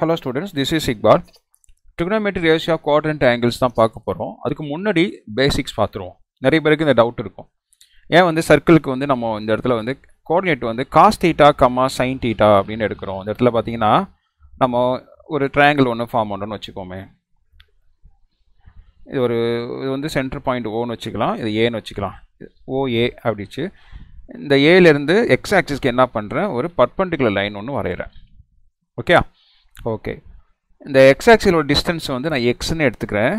hello students this is Iqbal trigonometry ratio quadrant angles தான் பார்க்க போகிறோம் அதுக்கு முன்னாடி பேசிக்ஸ் பார்த்துருவோம் நிறைய பேருக்கு இந்த டவுட் இருக்கும் ஏன் வந்து சர்க்கிளுக்கு வந்து நம்ம இந்த இடத்துல வந்து கோஆர்டினேட் வந்து cos theta comma sine theta அப்படின்னு எடுக்கிறோம் இந்த இடத்துல பார்த்தீங்கன்னா நம்ம ஒரு ட்ரையாங்கிள் ஒன்று ஃபார்ம் பண்ணுறோன்னு வச்சுக்கோமே இது ஒரு இது வந்து சென்டர் பாயிண்ட் ஓன்னு வச்சுக்கலாம் இது ஏன்னு வச்சுக்கலாம் ஓஏ அப்படிச்சு இந்த ஏலேருந்து எக்ஸ் ஆக்சிஸ்க்கு என்ன பண்ணுறேன் ஒரு பர்பண்டிகுலர் லைன் ஒன்று வரைகிறேன் ஓகே ஓகே இந்த எக்ஸ் ஆக்சியில் உள்ள டிஸ்டன்ஸ் வந்து நான் எக்ஸ்னு எடுத்துக்கிறேன்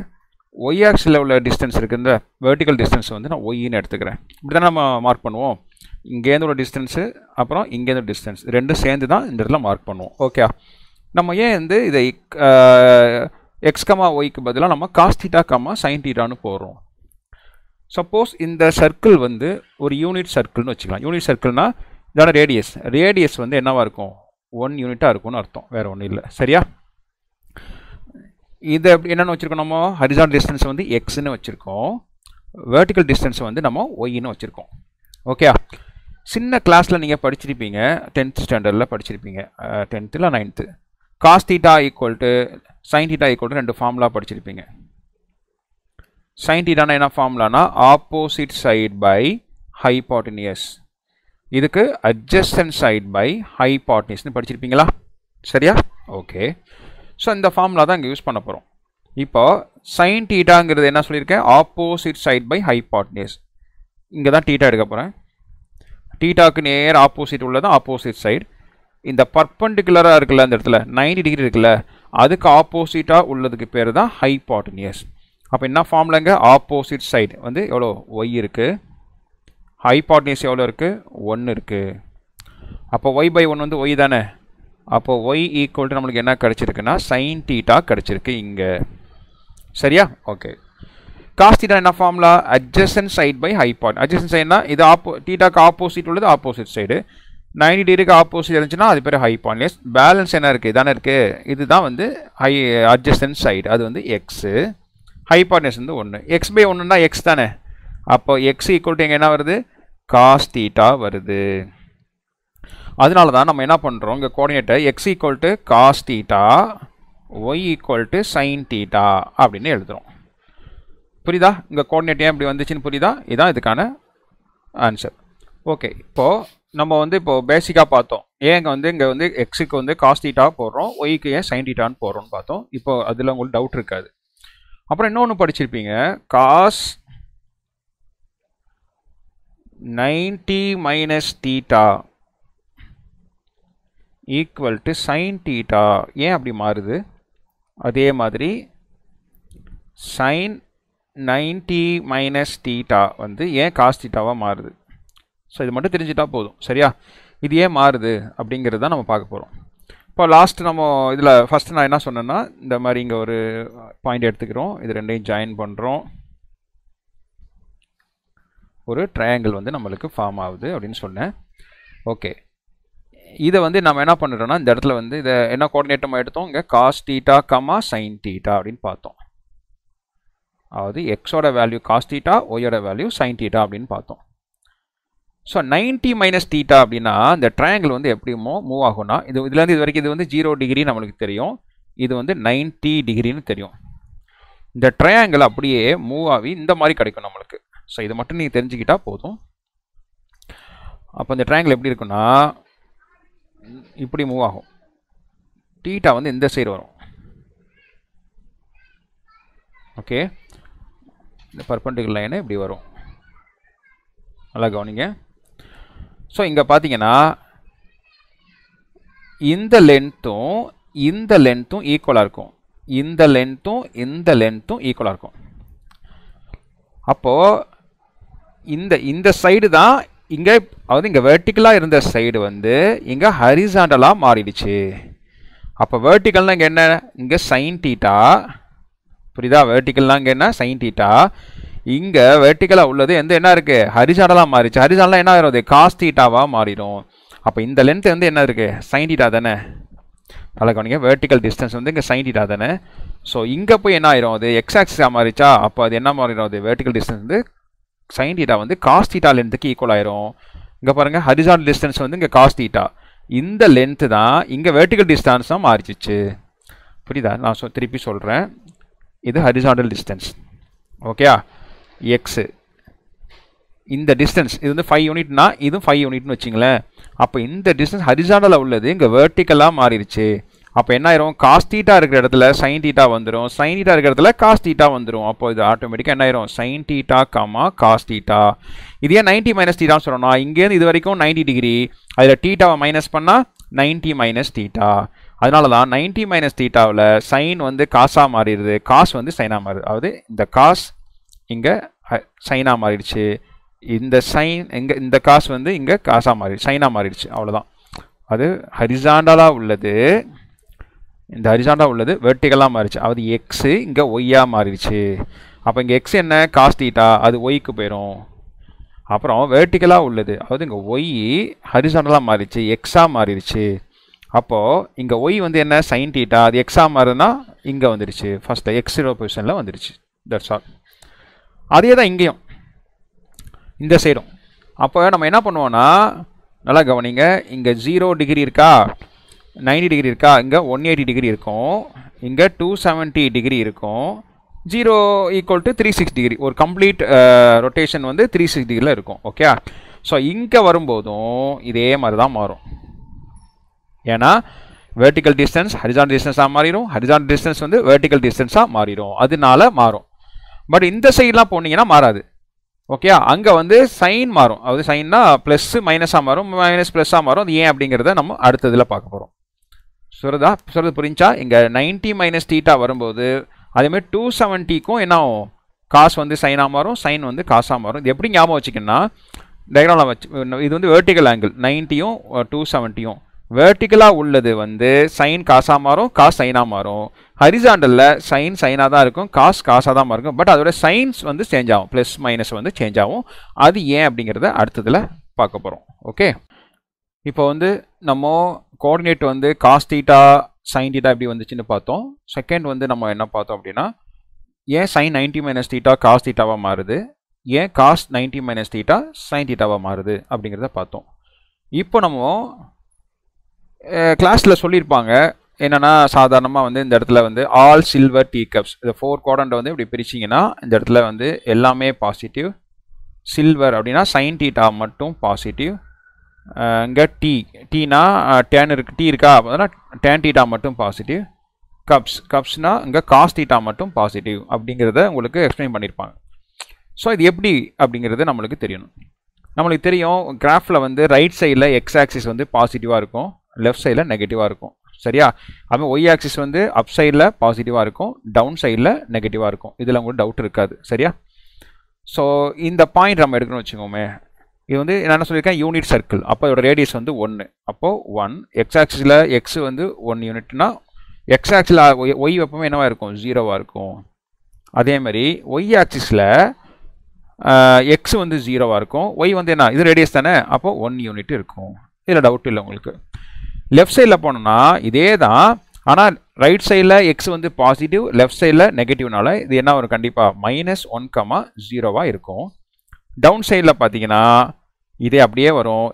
ஒய் ஆக்சியில் உள்ள டிஸ்டன்ஸ் இருக்குது இந்த வெர்டிக்கல் டிஸ்டன்ஸ் வந்து நான் ஒய்ன்னு எடுத்துக்கிறேன் இப்படி தான் நம்ம மார்க் பண்ணுவோம் இங்கேருந்து உள்ள டிஸ்டன்ஸு அப்புறம் இங்கேருந்து டிஸ்டன்ஸ் ரெண்டும் சேர்ந்து தான் இந்த இடத்துல மார்க் பண்ணுவோம் ஓகே நம்ம ஏன் வந்து இதை எக்ஸ்கமா ஒய்க்கு பதிலாக நம்ம காஸ்தீட்டா கம்மா சைன் டீட்டான்னு போடுறோம் சப்போஸ் இந்த சர்க்கிள் வந்து ஒரு யூனிட் சர்க்கிள்னு வச்சுக்கலாம் யூனிட் சர்க்கிள்னால் இதோட ரேடியஸ் ரேடியஸ் வந்து என்னவாக இருக்கும் ஒன் யூனிட்டாக இருக்கும்னு அர்த்தம் வேறு ஒன்றும் இல்லை சரியா இதை என்னென்னு வச்சுருக்கோம் நம்ம ஹரிசான் டிஸ்டன்ஸ் வந்து எக்ஸ்னு வச்சுருக்கோம் வேர்டிக்கல் டிஸ்டன்ஸ் வந்து நம்ம ஒய்னு வச்சுருக்கோம் ஓகே சின்ன கிளாஸில் நீங்கள் படிச்சிருப்பீங்க டென்த் ஸ்டாண்டர்டில் படிச்சிருப்பீங்க டென்த்தில் ninth cos theta equal to sine equal to ரெண்டு ஃபார்முலா படிச்சிருப்பீங்க சைன் என்ன ஃபார்முலானா ஆப்போசிட் சைட் பை ஹைபாட்டினியஸ் இதுக்கு அட்ஜஸ்டன் சைட் பை ஹை ஹைபாட்டினிஸ்னு படிச்சிருப்பீங்களா சரியா ஓகே ஸோ இந்த ஃபார்முலா தான் இங்கே யூஸ் பண்ண போகிறோம் இப்போ சைன் டீட்டாங்கிறது என்ன சொல்லியிருக்கேன் ஆப்போசிட் சைட் பை ஹை ஹைபாட்டினிஸ் இங்கே தான் டீட்டா எடுக்க போகிறேன் டீட்டாக்கு நேர் ஆப்போசிட் உள்ளது ஆப்போசிட் சைடு இந்த பர்பண்டிகுலராக இருக்குல்ல அந்த இடத்துல நைன்டி டிகிரி இருக்குல்ல அதுக்கு ஆப்போசிட்டாக உள்ளதுக்கு பேர் தான் ஹை ஹைபாட்டினியஸ் அப்போ என்ன ஃபார்ம்லங்க ஆப்போசிட் சைடு வந்து எவ்வளோ ஒய் இருக்குது ஹைபாட்னிஸ் எவ்வளோ இருக்குது ஒன்று இருக்குது அப்போ ஒய் பை ஒன் வந்து ஒய் தானே அப்போ ஒய் ஈக்குவல் டு நம்மளுக்கு என்ன கிடச்சிருக்குன்னா சைன் டீட்டா கிடச்சிருக்கு இங்கே சரியா ஓகே காஸ் என்ன ஃபார்முலா அட்ஜஸ்டன் சைட் பை ஹைபாட் அட்ஜஸ்டன் சைட்னா இது ஆப்போ டீட்டாக்கு ஆப்போசிட் உள்ளது ஆப்போசிட் சைடு நைன்டி டிகிரிக்கு ஆப்போசிட் இருந்துச்சுன்னா அது பேர் ஹைபான்லெஸ் பேலன்ஸ் என்ன இருக்குது இதானே இருக்குது இதுதான் வந்து ஹை அட்ஜஸ்டன் சைடு அது வந்து எக்ஸு ஹைபாட்னஸ் வந்து ஒன்று எக்ஸ் பை ஒன்றுனா எக்ஸ் தானே அப்போ எக்ஸ் ஈக்குவல் டு எங்கே என்ன வருது காஸ் தீட்டா வருது அதனால தான் நம்ம என்ன பண்ணுறோம் இங்கே கோஆர்டினேட்டை X equal to cos Y equal to sine theta அப்படின்னு எழுதுகிறோம் புரியுதா இங்கே கோஆர்டினேட் ஏன் இப்படி வந்துச்சுன்னு புரியுதா இதுதான் இதுக்கான ஆன்சர் ஓகே இப்போது நம்ம வந்து இப்போது பேசிக்காக பார்த்தோம் ஏங்க வந்து இங்கே வந்து எக்ஸுக்கு வந்து காஸ் தீட்டா போடுறோம் ஒய்க்கு ஏன் சைன் தீட்டான்னு போடுறோம்னு பார்த்தோம் இப்போ அதில் உங்களுக்கு டவுட் இருக்காது அப்புறம் இன்னொன்று படிச்சிருப்பீங்க cos ninety minus theta equal to sin theta ஏன் அப்படி மாறுது அதே மாதிரி sin 90 minus theta வந்து ஏன் cos மாறுது ஸோ இது மட்டும் தெரிஞ்சிட்டா போதும் சரியா இது ஏன் மாறுது அப்படிங்கிறது தான் நம்ம பார்க்க போகிறோம் இப்போ லாஸ்ட் நம்ம இதில் ஃபஸ்ட்டு நான் என்ன சொன்னேன்னா இந்த மாதிரி இங்கே ஒரு பாயிண்ட் எடுத்துக்கிறோம் இது ரெண்டையும் ஜாயின் பண்ணுறோம் ஒரு ட்ரையாங்கிள் வந்து நம்மளுக்கு ஃபார்ம் ஆகுது அப்படின்னு சொன்னேன் ஓகே இதை வந்து நம்ம என்ன பண்ணுறோம்னா இந்த இடத்துல வந்து இதை என்ன கோஆர்டினேட் எடுத்தோம் இங்கே cos theta comma sine theta அப்படின்னு பார்த்தோம் அதாவது எக்ஸோட வேல்யூ காஸ் டீட்டா ஒய்யோட வேல்யூ சைன் டீட்டா அப்படின்னு பார்த்தோம் ஸோ நைன்டி மைனஸ் டீட்டா அப்படின்னா இந்த ட்ரையாங்கிள் வந்து எப்படி மூவ் ஆகும்னா இது இதுலேருந்து இது வரைக்கும் இது வந்து ஜீரோ டிகிரி நம்மளுக்கு தெரியும் இது வந்து நைன்டி டிகிரின்னு தெரியும் இந்த ட்ரையாங்கிள் அப்படியே மூவ் ஆகி இந்த மாதிரி கிடைக்கும் நம்மளுக்கு ஸோ இதை மட்டும் நீங்கள் தெரிஞ்சுக்கிட்டால் போதும் அப்போ இந்த ட்ரையாங்கிள் எப்படி இருக்குன்னா இப்படி மூவ் ஆகும் டீட்டா வந்து இந்த சைடு வரும் ஓகே இந்த பர்பண்டிகுலர் லைனு இப்படி வரும் நல்லா கவனிங்க ஸோ இங்கே பார்த்தீங்கன்னா இந்த லென்த்தும் இந்த லென்த்தும் ஈக்குவலாக இருக்கும் இந்த லென்த்தும் இந்த லென்த்தும் ஈக்குவலாக இருக்கும் அப்போது இந்த இந்த சைடு தான் இங்கே அதாவது இங்கே வெர்டிக்கலாக இருந்த சைடு வந்து இங்கே ஹரிசாண்டலாக மாறிடுச்சு அப்போ வேர்ட்டிக்கல்னால் இங்கே என்ன இங்கே சைன் டீட்டா புரியுதா வேர்ட்டிக்கல்னால் இங்கே என்ன சைன் டீட்டா இங்கே வெர்டிக்கலாக உள்ளது எந்த என்ன இருக்குது ஹரிசாண்டலாக மாறிடுச்சு ஹரிசாண்டலாக என்ன ஆயிரும் அது காஸ் டீட்டாவாக மாறிடும் அப்போ இந்த லென்த் வந்து என்ன இருக்குது சைன் டீட்டா தானே நல்லா கவனிங்க வேர்ட்டிக்கல் டிஸ்டன்ஸ் வந்து இங்கே சைன் டீட்டா தானே ஸோ இங்கே போய் என்ன ஆயிரும் அது எக்ஸாக்ஸாக மாறிச்சா அப்போ அது என்ன மாறிடும் அது வெர்டிக்கல் டிஸ்டன்ஸ் வந்து சைன் டீட்டா வந்து காஸ் லென்த்துக்கு ஈக்குவல் ஆயிரும் இங்கே பாருங்கள் ஹரிசான் டிஸ்டன்ஸ் வந்து இங்கே காஸ் டீட்டா இந்த லென்த்து தான் இங்கே வெர்டிக்கல் டிஸ்டன்ஸ் தான் மாறிச்சிச்சு புரியுதா நான் சொ திருப்பி சொல்கிறேன் இது ஹரிசாண்டல் டிஸ்டன்ஸ் ஓகேயா எக்ஸு இந்த டிஸ்டன்ஸ் இது வந்து ஃபைவ் யூனிட்னா இதுவும் ஃபைவ் யூனிட்னு வச்சிங்களேன் அப்போ இந்த டிஸ்டன்ஸ் ஹரிசாண்டலாக உள்ளது இங்கே வேர்ட்டிக்கலாக மாறிடுச்சு அப்போ என்ன ஆயிரும் காஸ்தீட்டா இருக்கிற இடத்துல சைன் தீட்டா வந்துடும் சைன் தீட்டா இருக்கிற இடத்துல காஸ்தீட்டா வந்துடும் அப்போ இது ஆட்டோமேட்டிக்காக என்ன ஆயிரும் சைன் தீட்டா காமா காஸ்தீட்டா இது ஏன் நைன்டி மைனஸ் தீட்டான்னு சொல்லணும்னா இங்கேருந்து இது வரைக்கும் நைன்டி டிகிரி அதில் டீட்டாவை மைனஸ் பண்ணால் நைன்டி மைனஸ் தீட்டா அதனால தான் நைன்டி மைனஸ் தீட்டாவில் சைன் வந்து காசாக மாறிடுது காசு வந்து சைனாக மாறுது அதாவது இந்த காஸ் இங்கே சைனாக மாறிடுச்சு இந்த சைன் இங்கே இந்த காசு வந்து இங்கே காசாக மாறிடுச்சு சைனாக மாறிடுச்சு அவ்வளோதான் அது ஹரிசாண்டலாக உள்ளது இந்த ஹரிசாண்டாக உள்ளது வெர்டிகலாக மாறிச்சு அது எக்ஸு இங்கே ஒய்யாக மாறிடுச்சு அப்போ இங்கே எக்ஸ் என்ன காஸ்டீட்டா அது ஒய்க்கு போயிடும் அப்புறம் வேர்ட்டிக்கலாக உள்ளது அதாவது இங்கே ஒய் ஹரிசாண்டலாக மாறிடுச்சு எக்ஸாக மாறிடுச்சு அப்போது இங்கே ஒய் வந்து என்ன சைன் டீட்டா அது எக்ஸாக மாறுனா இங்கே வந்துடுச்சு ஃபஸ்ட்டு எக்ஸிரோ பொசிஷனில் வந்துடுச்சு தட்ஸ் ஆல் அதே தான் இங்கேயும் இந்த சைடும் அப்போ நம்ம என்ன பண்ணுவோன்னா நல்லா கவனிங்க இங்கே ஜீரோ டிகிரி இருக்கா நைன்டி டிகிரி இருக்கா இங்கே ஒன் எயிட்டி டிகிரி இருக்கும் இங்கே டூ செவன்ட்டி டிகிரி இருக்கும் zero equal to three six degree ஒரு கம்ப்ளீட் ரொட்டேஷன் uh, வந்து த்ரீ சிக்ஸ் டிகிரியில் இருக்கும் ஓகே ஸோ இங்கே வரும்போதும் இதே மாதிரி தான் மாறும் ஏன்னா வெர்டிக்கல் டிஸ்டன்ஸ் ஹரிஜான் டிஸ்டன்ஸாக மாறிடும் ஹரிஜான் டிஸ்டன்ஸ் வந்து வெர்டிக்கல் டிஸ்டன்ஸாக மாறிடும் அதனால மாறும் பட் இந்த சைட்லாம் போனீங்கன்னா மாறாது ஓகே அங்கே வந்து சைன் மாறும் அதாவது சைன்னா ப்ளஸ்ஸு மைனஸாக மாறும் மைனஸ் ப்ளஸ்ஸாக மாறும் அது ஏன் அப்படிங்கிறத நம்ம அடுத்ததில் பார்க்க போகிறோம் சொல்கிறதா சொல்கிறது புரிஞ்சா இங்கே நைன்ட்டி மைனஸ் தீட்டா வரும்போது அதேமாதிரி டூ செவன்ட்டிக்கும் என்ன ஆகும் காசு வந்து சைனாக மாறும் சைன் வந்து காசாக மாறும் இது எப்படி ஞாபகம் வச்சுக்கணும்னா டயக்ராமில் வச்சு இது வந்து வேர்ட்டிக்கல் ஆங்கிள் நைன்ட்டியும் டூ செவன்ட்டியும் வேர்ட்டிக்கலாக உள்ளது வந்து சைன் காசாக மாறும் காசு சைனாக மாறும் ஹரிசாண்டலில் சைன் சைனாக தான் இருக்கும் காசு காசாக தான் இருக்கும் பட் அதோட சைன்ஸ் வந்து சேஞ்ச் ஆகும் ப்ளஸ் மைனஸ் வந்து சேஞ்ச் ஆகும் அது ஏன் அப்படிங்கிறத அடுத்ததில் பார்க்க போகிறோம் ஓகே இப்போ வந்து நம்ம கோஆர்டினேட் வந்து காஸ் தீட்டா சைன் தீட்டா எப்படி வந்துச்சுன்னு பார்த்தோம் செகண்ட் வந்து நம்ம என்ன பார்த்தோம் அப்படின்னா ஏன் sine ninety minus theta cos தீட்டாவாக மாறுது ஏன் cos ninety minus theta sine தீட்டாவாக மாறுது அப்படிங்கிறத பார்த்தோம் இப்போ நம்ம கிளாஸில் சொல்லியிருப்பாங்க என்னென்னா சாதாரணமாக வந்து இந்த இடத்துல வந்து ஆல் சில்வர் டீ கப்ஸ் இந்த ஃபோர் கோடண்ட் வந்து இப்படி பிரிச்சிங்கன்னா இந்த இடத்துல வந்து எல்லாமே பாசிட்டிவ் சில்வர் அப்படின்னா சைன் தீட்டா மட்டும் பாசிட்டிவ் இங்கே டி டீனா டேன் இருக்கு டீ இருக்கா அப்படின்னா டேன் டீட்டா மட்டும் பாசிட்டிவ் கப்ஸ் கப்ஸ்னால் இங்கே காஸ் டீட்டா மட்டும் பாசிட்டிவ் அப்படிங்கிறத உங்களுக்கு எக்ஸ்பிளைன் பண்ணியிருப்பாங்க ஸோ இது எப்படி அப்படிங்கிறது நம்மளுக்கு தெரியணும் நம்மளுக்கு தெரியும் கிராஃபில் வந்து ரைட் சைடில் எக்ஸ் ஆக்சிஸ் வந்து பாசிட்டிவாக இருக்கும் லெஃப்ட் சைடில் நெகட்டிவாக இருக்கும் சரியா அப்போ ஒய் ஆக்சிஸ் வந்து அப் சைடில் பாசிட்டிவாக இருக்கும் டவுன் சைடில் நெகட்டிவாக இருக்கும் இதில் உங்களுக்கு டவுட் இருக்காது சரியா ஸோ இந்த பாயிண்ட் நம்ம எடுக்கணும்னு வச்சுக்கோமே இது வந்து என்ன சொல்லியிருக்கேன் யூனிட் சர்க்கிள் அப்போ அதோட ரேடியஸ் வந்து ஒன்று அப்போது ஒன் எக்ஸ் ஆக்சிஸில் எக்ஸ் வந்து ஒன் யூனிட்னா எக்ஸ் ஆக்சில் ஒய் வெப்பமே என்னவாக இருக்கும் ஜீரோவாக இருக்கும் அதேமாதிரி ஒய் ஆக்சிஸில் எக்ஸ் வந்து ஜீரோவாக இருக்கும் ஒய் வந்து என்ன இது ரேடியஸ் தானே அப்போ ஒன் யூனிட் இருக்கும் இதில் டவுட் இல்லை உங்களுக்கு லெஃப்ட் சைடில் போனோம்னா இதே தான் ஆனால் ரைட் சைடில் எக்ஸ் வந்து பாசிட்டிவ் லெஃப்ட் சைடில் நெகட்டிவ்னால இது என்ன வரும் கண்டிப்பாக மைனஸ் ஒன் கமா ஜீரோவாக இருக்கும் டவுன் சைடில் பார்த்தீங்கன்னா இதே அப்படியே வரும்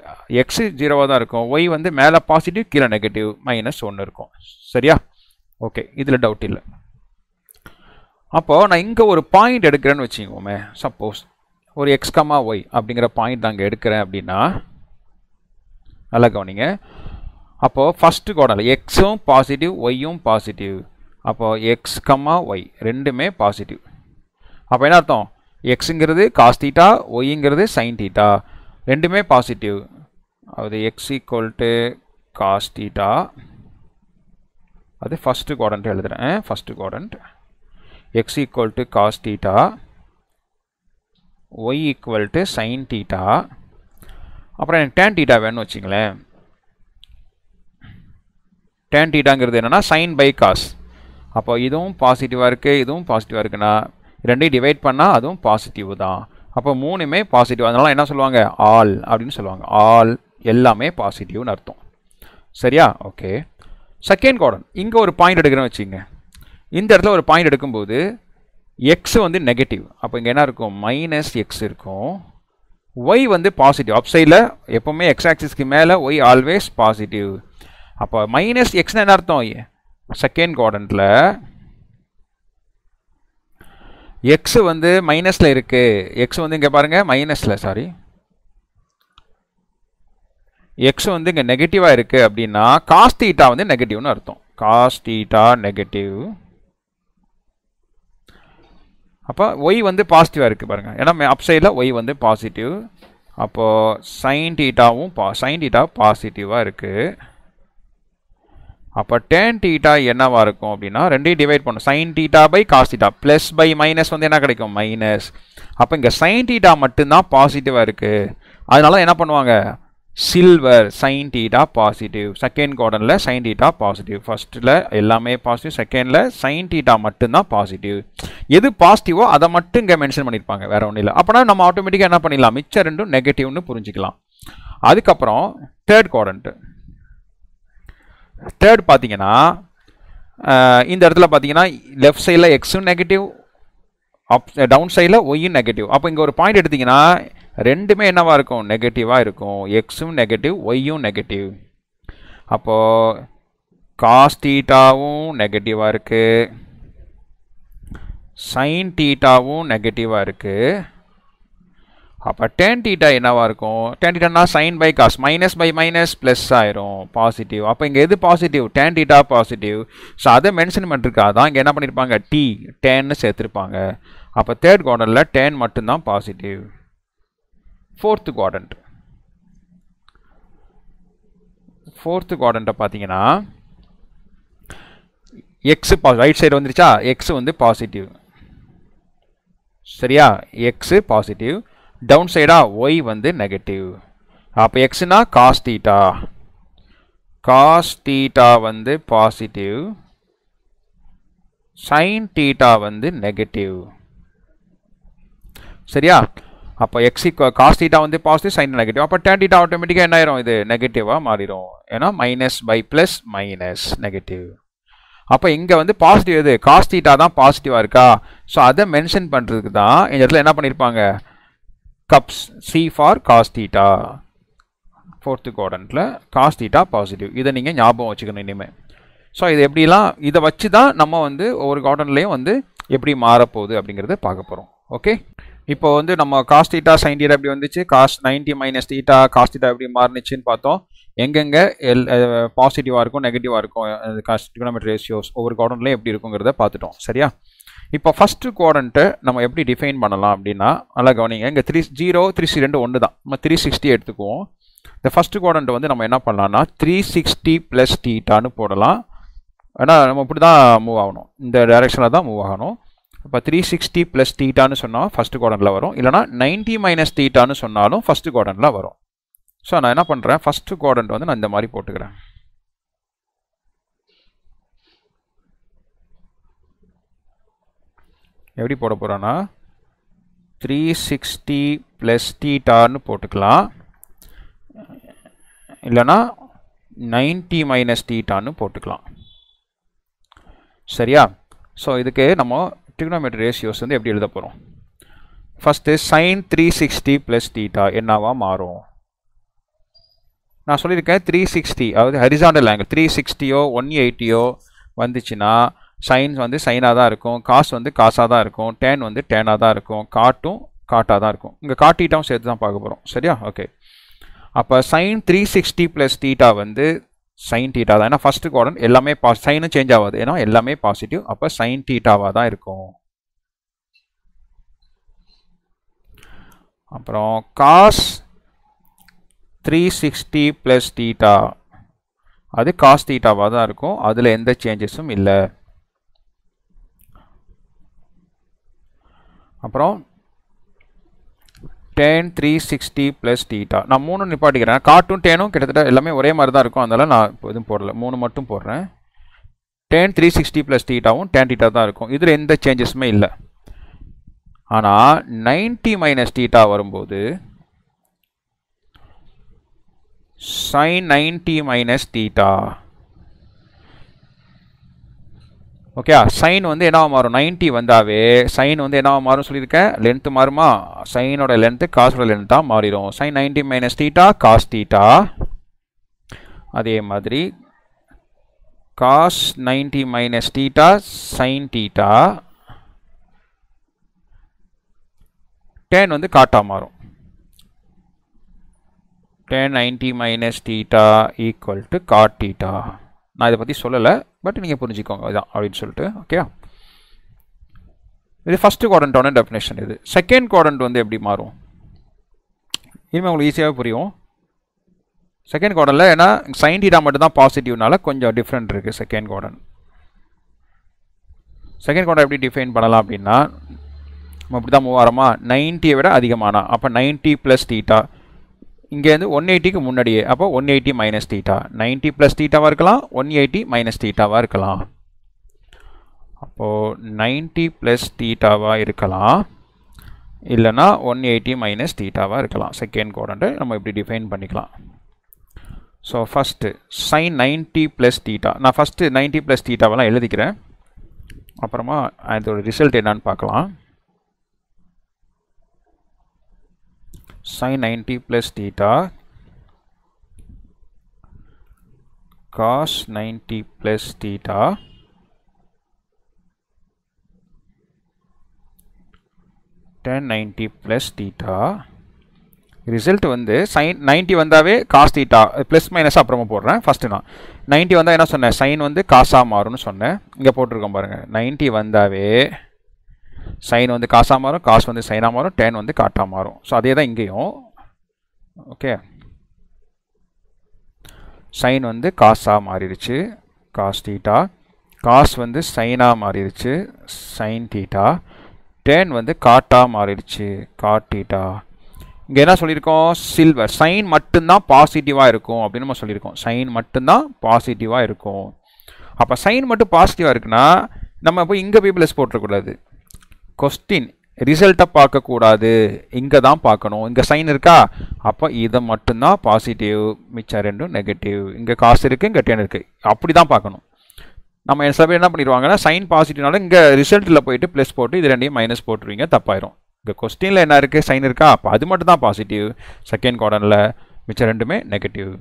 எக்ஸு ஜீரோவாக தான் இருக்கும் ஒய் வந்து மேலே பாசிட்டிவ் கீழே நெகட்டிவ் மைனஸ் ஒன்று இருக்கும் சரியா ஓகே இதில் டவுட் இல்லை அப்போது நான் இங்கே ஒரு பாயிண்ட் எடுக்கிறேன்னு வச்சுக்கோமே சப்போஸ் ஒரு எக்ஸ்கமா ஒய் அப்படிங்கிற பாயிண்ட் நாங்கள் எடுக்கிறேன் அப்படின்னா நல்லா கவனிங்க அப்போது ஃபஸ்ட்டு கோடல் எக்ஸும் பாசிட்டிவ் ஒய்யும் பாசிட்டிவ் அப்போது எக்ஸ் கம்மா ஒய் ரெண்டுமே பாசிட்டிவ் அப்போ என்ன அர்த்தம் எக்ஸுங்கிறது காஸ்தீட்டா ஒய்ங்கிறது சைன் தீட்டா ரெண்டுமே பாசிட்டிவ் அது X equal to cos theta அது ஃபஸ்ட்டு குவாடன்ட் எழுதுகிறேன் first quadrant X equal to cos theta Y equal to sine theta அப்புறம் எனக்கு டேன் டீட்டா வேணும்னு வச்சிங்களேன் டேன் டீட்டாங்கிறது என்னென்னா சைன் பை காஸ் அப்போ இதுவும் பாசிட்டிவாக இருக்குது இதுவும் பாசிட்டிவாக இருக்குன்னா ரெண்டையும் டிவைட் பண்ணால் அதுவும் பாசிட்டிவ் தான் அப்போ மூணுமே பாசிட்டிவ் அதனால் என்ன சொல்லுவாங்க ஆல் அப்படின்னு சொல்லுவாங்க ஆல் எல்லாமே பாசிட்டிவ்னு அர்த்தம் சரியா ஓகே செகண்ட் கார்டன் இங்கே ஒரு பாயிண்ட் எடுக்கிறேன்னு வச்சுங்க இந்த இடத்துல ஒரு பாயிண்ட் எடுக்கும்போது எக்ஸ் வந்து நெகட்டிவ் அப்போ இங்கே என்ன இருக்கும் மைனஸ் எக்ஸ் இருக்கும் ஒய் வந்து பாசிட்டிவ் சைடில் எப்போவுமே எக்ஸ் ஆக்சிஸ்க்கு மேலே ஒய் ஆல்வேஸ் பாசிட்டிவ் அப்போ மைனஸ் எக்ஸ்னு என்ன அர்த்தம் செகண்ட் கார்டனில் எக்ஸ் வந்து மைனஸில் இருக்குது எக்ஸ் வந்து இங்கே பாருங்கள் மைனஸில் சாரி எக்ஸ் வந்து இங்கே நெகட்டிவாக இருக்குது அப்படின்னா காஸ் தீட்டா வந்து நெகட்டிவ்னு அர்த்தம் காஸ் தீட்டா நெகட்டிவ் அப்போ ஒய் வந்து பாசிட்டிவாக இருக்குது பாருங்கள் ஏன்னா அப் சைடில் ஒய் வந்து பாசிட்டிவ் அப்போது சைன் டீட்டாவும் பா சைன் டீட்டா பாசிட்டிவாக இருக்குது அப்போ டேன் டீட்டா என்னவா இருக்கும் அப்படின்னா ரெண்டையும் டிவைட் பண்ணும் sine theta by cos theta plus by minus வந்து என்ன கிடைக்கும் மைனஸ் அப்போ இங்கே சைன் டீட்டா மட்டும்தான் பாசிட்டிவாக இருக்குது அதனால என்ன பண்ணுவாங்க silver sine theta positive second கார்டனில் சைன் டீட்டா பாசிட்டிவ் ஃபஸ்ட்டில் எல்லாமே பாசிட்டிவ் செகண்டில் சைன் டீட்டா மட்டும்தான் பாசிட்டிவ் எது பாசிட்டிவோ அதை மட்டும் இங்கே மென்ஷன் பண்ணியிருப்பாங்க வேறு ஒன்றும் இல்லை அப்போனா நம்ம ஆட்டோமேட்டிக்காக என்ன பண்ணிடலாம் மிச்சம் ரெண்டும் நெகட்டிவ்னு புரிஞ்சிக்கலாம் அதுக்கப்புறம் தேர்ட் குவாரண்ட்டு தேர்ட் பார்த்தீங்கன்னா இந்த இடத்துல பார்த்தீங்கன்னா லெஃப்ட் சைடில் எக்ஸும் நெகட்டிவ் அப் டவுன் சைடில் ஒய்யும் நெகட்டிவ் அப்போ இங்கே ஒரு பாயிண்ட் எடுத்திங்கன்னா ரெண்டுமே என்னவாக இருக்கும் நெகட்டிவாக இருக்கும் எக்ஸும் நெகட்டிவ் ஒய்யும் நெகட்டிவ் அப்போது காஸ் டீட்டாவும் நெகட்டிவாக இருக்குது சைன் டீட்டாவும் நெகட்டிவாக இருக்குது அப்போ டேன் டீட்டா என்னவாக இருக்கும் டேன் டீட்டானா sine by cos minus by minus plus ஆயிரும் பாசிட்டிவ் அப்போ இங்கே எது positive tan theta positive so அதை மென்ஷன் பண்ணிருக்கா தான் இங்கே என்ன பண்ணியிருப்பாங்க டி டேன்னு சேர்த்துருப்பாங்க அப்போ தேர்ட் குவார்டனில் டேன் மட்டும்தான் பாசிட்டிவ் ஃபோர்த்து குவார்டன்ட் ஃபோர்த்து குவார்டன்ட்டை பார்த்தீங்கன்னா எக்ஸு பா ரைட் சைடு வந்துருச்சா எக்ஸு வந்து பாசிட்டிவ் சரியா எக்ஸு பாசிட்டிவ் டவுன் சைடாக ஒய் வந்து நெகட்டிவ் அப்போ எக்ஸ்னா காஸ் தீட்டா காஸ் தீட்டா வந்து பாசிட்டிவ் சைன் தீட்டா வந்து நெகட்டிவ் சரியா அப்போ எக்ஸ் காஸ் தீட்டா வந்து பாசிட்டிவ் சைன் நெகட்டிவ் அப்போ டேன் தீட்டா ஆட்டோமேட்டிக்காக என்ன ஆயிரும் இது நெகட்டிவாக மாறிடும் ஏன்னா minus by plus minus negative அப்போ இங்கே வந்து பாசிட்டிவ் எது காஸ் தீட்டா தான் பாசிட்டிவாக இருக்கா ஸோ அதை மென்ஷன் பண்ணுறதுக்கு தான் இந்த இடத்துல என்ன பண்ணியிருப்பாங்க cups C for cos fourth கோடனில் காஸ் பாசிட்டிவ் இதை நீங்கள் ஞாபகம் வச்சுக்கணும் இனிமேல் ஸோ இது எப்படிலாம் இதை வச்சு தான் நம்ம வந்து ஒவ்வொரு கார்டன்லேயும் வந்து எப்படி மாறப்போகுது அப்படிங்கிறத பார்க்க போகிறோம் ஓகே இப்போ வந்து நம்ம காஸ் தீட்டா எப்படி வந்துச்சு cos ninety minus theta cos எப்படி மாறுனுச்சுன்னு பார்த்தோம் எங்கெங்கே எல் பாசிட்டிவாக இருக்கும் நெகட்டிவாக இருக்கும் காஸ் டிகோனோமெட்ரி ரேஷியோஸ் ஒவ்வொரு கார்டன்லேயும் எப்படி இருக்குங்கிறத பார்த்துட்டோம் சரியா இப்போ ஃபஸ்ட்டு கோடன்ட்டு நம்ம எப்படி டிஃபைன் பண்ணலாம் அப்படின்னா நல்லா கவனிங்க இங்கே த்ரீ ஜீரோ த்ரீ சி ரெண்டு ஒன்று தான் நம்ம த்ரீ சிக்ஸ்டி எடுத்துக்குவோம் இந்த ஃபஸ்ட்டு கோடன்ட்டு வந்து நம்ம என்ன பண்ணலாம்னா த்ரீ சிக்ஸ்டி ப்ளஸ் டீட்டான்னு போடலாம் ஏன்னா நம்ம இப்படி தான் மூவ் ஆகணும் இந்த டைரெக்ஷனில் தான் மூவ் ஆகணும் இப்போ த்ரீ சிக்ஸ்டி ப்ளஸ் டீட்டான்னு சொன்னால் ஃபஸ்ட்டு கோடனில் வரும் இல்லைனா நைன்டி மைனஸ் டீட்டான்னு சொன்னாலும் ஃபஸ்ட்டு கோடனில் வரும் ஸோ நான் என்ன பண்ணுறேன் ஃபஸ்ட்டு கோடன்ட்டு வந்து நான் இந்த மாதிரி போட்டுக்கிறேன் எப்படி போட போகிறோன்னா த்ரீ சிக்ஸ்டி ப்ளஸ் தீட்டான்னு போட்டுக்கலாம் இல்லைனா நைன்டி மைனஸ் தீட்டான்னு போட்டுக்கலாம் சரியா ஸோ இதுக்கு நம்ம ட்ரிக்னோமெட்ரி ரேஷியோஸ் வந்து எப்படி எழுத போகிறோம் first sine three sixty plus theta என்னவாக மாறும் நான் சொல்லியிருக்கேன் த்ரீ சிக்ஸ்டி அதாவது ஹரிசாண்டல் ஆங்கிள் த்ரீ சிக்ஸ்டியோ ஒன் எயிட்டியோ வந்துச்சுன்னா சைன்ஸ் வந்து சைனாக தான் இருக்கும் காசு வந்து காசாக தான் இருக்கும் டேன் வந்து டேனாக தான் இருக்கும் காட்டும் காட்டாக தான் இருக்கும் இங்கே காட்டீட்டாவும் சேர்த்து தான் பார்க்க போகிறோம் சரியா ஓகே அப்போ sine three sixty plus theta வந்து சைன் டீட்டா தான் ஏன்னா ஃபஸ்ட்டு கோடன் எல்லாமே பா சைனும் சேஞ்ச் ஆகாது ஏன்னா எல்லாமே பாசிட்டிவ் அப்போ சைன் டீட்டாவாக தான் இருக்கும் அப்புறம் cos three sixty plus theta அது காஸ் தீட்டாவாக தான் இருக்கும் அதில் எந்த சேஞ்சஸும் இல்லை அப்புறம் tan three sixty plus theta நான் மூணு நிப்பாட்டிக்கிறேன் காட்டும் டேனும் கிட்டத்தட்ட எல்லாமே ஒரே மாதிரி தான் இருக்கும் அதனால் நான் இப்போ எதுவும் போடல மூணு மட்டும் போடுறேன் டென் த்ரீ சிக்ஸ்டி ப்ளஸ் டீட்டாவும் டென் டீட்டா தான் இருக்கும் இதில் எந்த சேஞ்சஸுமே இல்லை ஆனால் நைன்டி மைனஸ் டீட்டா வரும்போது sine ninety minus theta okay sine வந்து என்ன மாறும் நைன்ட்டி வந்தாவே சைன் வந்து என்ன மாறும் சொல்லியிருக்கேன் லென்த்து மாறுமா சைனோட லென்த்து காசோட லென்த்தாக மாறிடும் sine ninety minus theta cos theta அதே மாதிரி cos ninety minus theta sine theta ten வந்து காட்டாக மாறும் tan ninety minus theta equal to cot theta நான் இதை பற்றி சொல்லலை பட் நீங்கள் புரிஞ்சுக்கோங்க இதான் அப்படின்னு சொல்லிட்டு ஓகேயா இது ஃபஸ்ட்டு குவாடன்ட்டோட டெஃபினேஷன் இது செகண்ட் குவாடண்ட் வந்து எப்படி மாறும் இனிமேல் உங்களுக்கு ஈஸியாகவே புரியும் செகண்ட் குவார்டனில் ஏன்னா சைன் டீடா மட்டும்தான் பாசிட்டிவ்னால கொஞ்சம் டிஃப்ரெண்ட் இருக்குது செகண்ட் குவார்டன் செகண்ட் குவாடர் எப்படி டிஃபைன் பண்ணலாம் அப்படின்னா நம்ம இப்படி தான் மூவாயிரமா நைன்ட்டியை விட அதிகமானா அப்போ நைன்ட்டி ப்ளஸ் டீட்டா இங்கேருந்து ஒன் எயிட்டிக்கு முன்னாடியே அப்போ one eighty minus theta ninety plus தீட்டாவாக இருக்கலாம் ஒன் எயிட்டி மைனஸ் தீட்டாவாக இருக்கலாம் அப்போது நைன்ட்டி ப்ளஸ் தீட்டாவாக இருக்கலாம் இல்லைனா ஒன் எயிட்டி மைனஸ் தீட்டாவாக இருக்கலாம் செகண்ட் கோடண்ட்டு நம்ம இப்படி டிஃபைன் பண்ணிக்கலாம் so first sine ninety plus theta நான் ஃபஸ்ட்டு நைன்ட்டி ப்ளஸ் தீட்டாவெல்லாம் எழுதிக்கிறேன் அப்புறமா அதோட ரிசல்ட் என்னான்னு பார்க்கலாம் sine 90 plus theta cos 90 plus theta tan 90 plus theta result வந்து சைன் நைன்ட்டி வந்தாவே காஸ் தீட்டா ப்ளஸ் மைனஸ் அப்புறமா போடுறேன் ஃபஸ்ட்டு நான் நைன்ட்டி வந்தால் என்ன சொன்னேன் சைன் வந்து காசாக மாறும்னு சொன்னேன் இங்கே போட்டிருக்கோம் பாருங்கள் நைன்ட்டி வந்தாவே சைன் வந்து காசாக மாறும் காசு வந்து சைனாக மாறும் டென் வந்து காட்டாக மாறும் ஸோ அதே தான் இங்கேயும் ஓகே சைன் வந்து காசாக மாறிடுச்சு காஸ் டீட்டா காஸ் வந்து சைனாக மாறிடுச்சு சைன் டீட்டா டென் வந்து காட்டாக மாறிடுச்சு காட் டீட்டா இங்கே என்ன சொல்லியிருக்கோம் சில்வர் சைன் மட்டும்தான் பாசிட்டிவாக இருக்கும் அப்படின்னு நம்ம சொல்லியிருக்கோம் சைன் மட்டும்தான் பாசிட்டிவாக இருக்கும் அப்போ சைன் மட்டும் பாசிட்டிவாக இருக்குன்னா நம்ம போய் இங்கே போய் ப்ளஸ் போட்டுருக்கூடாது கொஸ்டின் ரிசல்ட்டை பார்க்கக்கூடாது இங்கே தான் பார்க்கணும் இங்கே சைன் இருக்கா அப்போ இதை மட்டும்தான் பாசிட்டிவ் மிச்சம் ரெண்டும் நெகட்டிவ் இங்கே காசு இருக்குது இங்கே டென் இருக்குது அப்படி தான் பார்க்கணும் நம்ம சில பேர் என்ன பண்ணிடுவாங்கன்னா சைன் பாசிட்டிவ்னால இங்கே ரிசல்ட்டில் போயிட்டு ப்ளஸ் போட்டு இது ரெண்டையும் மைனஸ் போட்டுருவீங்க தப்பாயிரும் இங்கே கொஸ்டினில் என்ன இருக்குது சைன் இருக்கா அப்போ அது மட்டும் தான் பாசிட்டிவ் செகண்ட் குவாடனில் மிச்சம் ரெண்டுமே நெகட்டிவ்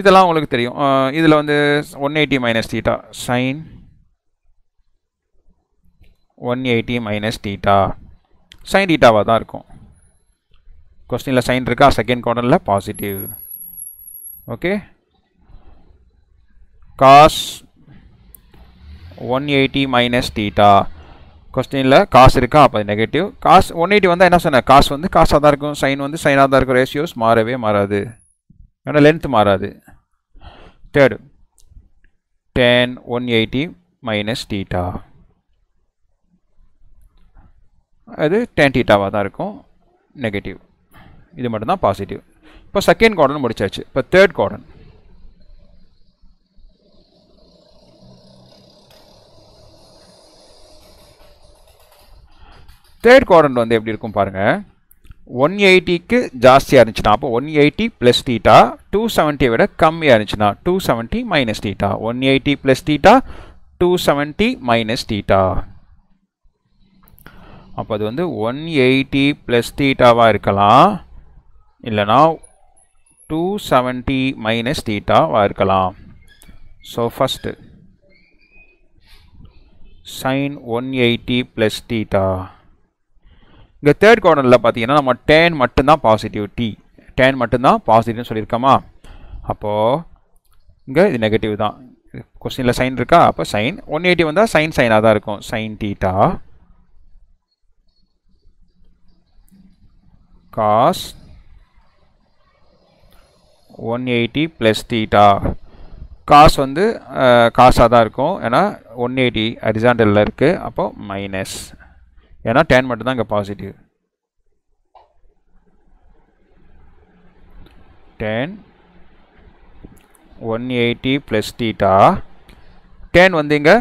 இதெல்லாம் உங்களுக்கு தெரியும் இதில் வந்து one eighty minus theta sine one eighty minus theta sine டீட்டாவாக தான் இருக்கும் கொஸ்டினில் சைன் இருக்கா செகண்ட் கார்னரில் positive okay cos one eighty minus theta கொஸ்டினில் காசு இருக்கா அப்போ நெகட்டிவ் காசு ஒன் எயிட்டி வந்தால் என்ன சொன்னேன் காசு வந்து காசாக தான் இருக்கும் சைன் வந்து சைனாக தான் இருக்கும் ரேஷியோஸ் மாறவே மாறாது ஏன்னா லென்த் மாறாது third tan one eighty minus theta அது டேன் டீட்டாவாக தான் இருக்கும் நெகட்டிவ் இது மட்டும்தான் பாசிட்டிவ் இப்போ செகண்ட் குவாட்ரன் முடிச்சாச்சு இப்போ தேர்ட் குவாட்ரன் தேர்ட் குவாட்ரன் வந்து எப்படி இருக்கும் பாருங்கள் ஒன் எயிட்டிக்கு ஜாஸ்தியாக இருந்துச்சுன்னா அப்போ one eighty plus theta two செவன்ட்டியை விட கம்மியாக இருந்துச்சுன்னா two seventy minus theta one eighty plus theta two seventy minus theta அப்போ அது வந்து ஒன் எயிட்டி ப்ளஸ் தீட்டாவாக இருக்கலாம் இல்லைனா டூ செவன்ட்டி மைனஸ் தீட்டாவாக இருக்கலாம் so first sine one eighty plus theta இங்கே தேர்ட் குவார்டரில் பார்த்தீங்கன்னா நம்ம டேன் மட்டும்தான் பாசிட்டிவ் டி டேன் மட்டும்தான் பாசிட்டிவ்னு சொல்லியிருக்கோமா அப்போது இங்கே இது நெகட்டிவ் தான் கொஸ்டினில் சைன் இருக்கா அப்போ சைன் ஒன் எயிட்டி வந்தால் சைன் சைனாக தான் இருக்கும் sine theta cos 180 plus theta cos வந்து காசாக தான் இருக்கும் என்ன ஒன் எயிட்டி இருக்கு இருக்குது அப்போது மைனஸ் 10 டென் மட்டும்தான் இங்கே positive tan one eighty plus theta ten வந்து இங்கே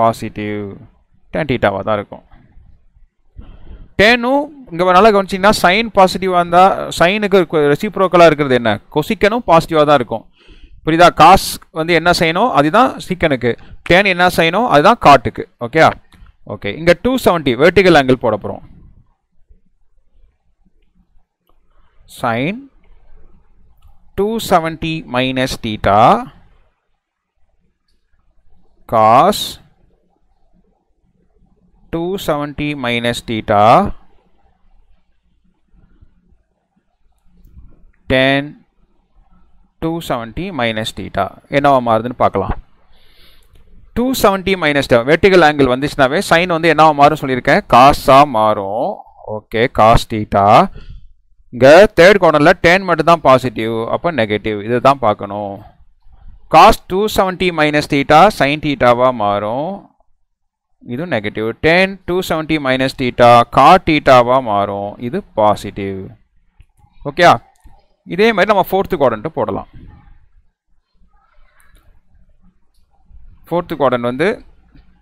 பாசிட்டிவ் டென் டீட்டாவாக தான் இருக்கும் டேனும் இங்கே நல்லா கவனிச்சிங்கன்னா சைன் பாசிட்டிவாக இருந்தால் சைனுக்கு ரெசிப்ரோக்கலாக இருக்கிறது என்ன கொசிக்கனும் பாசிட்டிவாக தான் இருக்கும் புரியுதா காஸ் வந்து என்ன செய்யணும் அதுதான் சீக்கனுக்கு டேன் என்ன செய்யணும் அதுதான் காட்டுக்கு ஓகே ஓகே இங்கே டூ செவன்ட்டி வெர்டிகல் ஆங்கிள் போட போகிறோம் sine two seventy minus theta cos 270 minus theta 10 270 minus theta என்னவா மாறுதுன்னு பார்க்கலாம் 270 minus theta vertical angle வந்துச்சுனாவே sin வந்து என்னவா மாறும் சொல்லியிருக்கேன் காசா மாறும் ஓகே காஸ் theta இங்கே தேர்ட் கோர்னரில் டென் மட்டும் தான் பாசிட்டிவ் அப்போ நெகட்டிவ் இது தான் பார்க்கணும் cos two seventy minus theta sine தீட்டாவாக மாறும் இது negative tan two seventy minus theta கா டீட்டாவாக மாறும் இது பாசிட்டிவ் ஓகேயா இதே மாதிரி நம்ம ஃபோர்த்து குவாட்ரண்ட்டு போடலாம் ஃபோர்த்து குவாட்ரண்ட் வந்து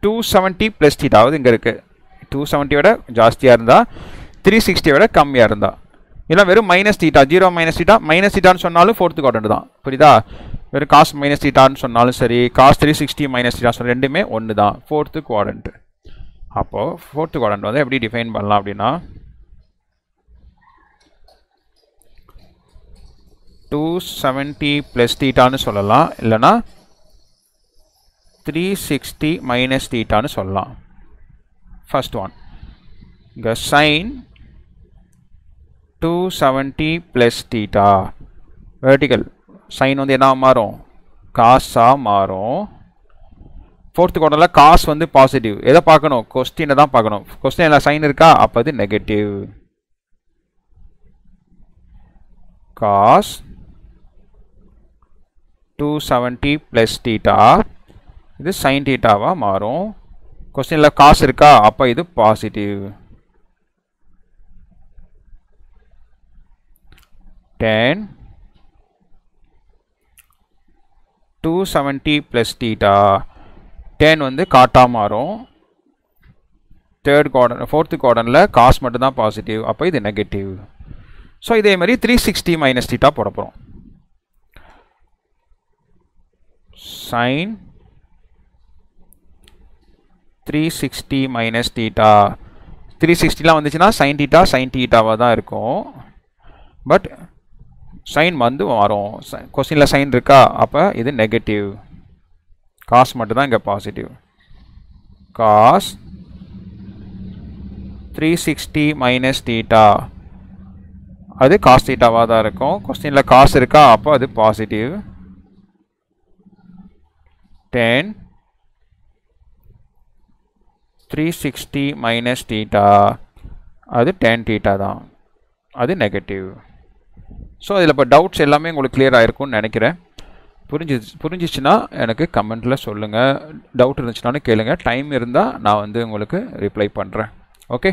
டூ செவன்ட்டி ப்ளஸ் டீட்டாவது இங்கே இருக்குது டூ செவன்ட்டியோட ஜாஸ்தியாக இருந்தால் த்ரீ சிக்ஸ்டியோட கம்மியாக இருந்தால் இல்லை வெறும் minus theta zero minus theta minus டீட்டான்னு சொன்னாலும் ஃபோர்த்து குவாட்ரண்ட் தான் புரியுதா வெறும் காஸ் மைனஸ் தீட்டான்னு சொன்னாலும் சரி cos three sixty minus theta ரெண்டுமே ஒன்று தான் ஃபோர்த்து குவாடண்ட்டு அப்போது ஃபோர்த்து குவாடண்ட் வந்து எப்படி டிஃபைன் பண்ணலாம் அப்படின்னா டூ செவன்ட்டி ப்ளஸ் தீட்டான்னு சொல்லலாம் இல்லைனா த்ரீ சிக்ஸ்டி மைனஸ் தீட்டான்னு சொல்லலாம் ஃபஸ்ட் ஒன் இங்கே sine two seventy plus theta vertical sine வந்து என்ன மாறும் காசாக மாறும் ஃபோர்த்து குவார்டரில் காஸ் வந்து பாசிட்டிவ் எதை பார்க்கணும் கொஸ்டினை தான் பார்க்கணும் கொஸ்டினில் சைன் இருக்கா அப்போ அது negative cos two seventy plus theta இது சைன் டீட்டாவாக மாறும் கொஸ்டினில் காசு இருக்கா அப்போ இது positive then two seventy plus theta ten வந்து காட்டாக மாறும் தேர்ட் கார்டன் ஃபோர்த்து கார்டனில் காஸ் மட்டும்தான் பாசிட்டிவ் அப்போ இது நெகட்டிவ் ஸோ இதே மாதிரி த்ரீ சிக்ஸ்டி மைனஸ் டீட்டா போட போகிறோம் sine three sixty minus theta three சிக்ஸ்டிலாம் வந்துச்சுன்னா சைன் டீட்டா சைன் டீட்டாவாக தான் இருக்கும் பட் சைன் வந்து வரும் கொஸ்டினில் சைன் இருக்கா அப்போ இது நெகட்டிவ் காஸ் மட்டும்தான் இங்கே positive cos three sixty minus theta அது காஸ் தீட்டாவாக தான் இருக்கும் கொஸ்டினில் காசு இருக்கா அப்போ அது positive then three sixty minus theta அது டென் தீட்டா தான் அது நெகட்டிவ் ஸோ இதில் இப்போ டவுட்ஸ் எல்லாமே உங்களுக்கு கிளியர் ஆகிருக்கும்னு நினைக்கிறேன் புரிஞ்சிச்சு புரிஞ்சிச்சுன்னா எனக்கு கமெண்ட்டில் சொல்லுங்கள் டவுட் இருந்துச்சுனாலும் கேளுங்கள் டைம் இருந்தால் நான் வந்து உங்களுக்கு ரிப்ளை பண்ணுறேன் ஓகே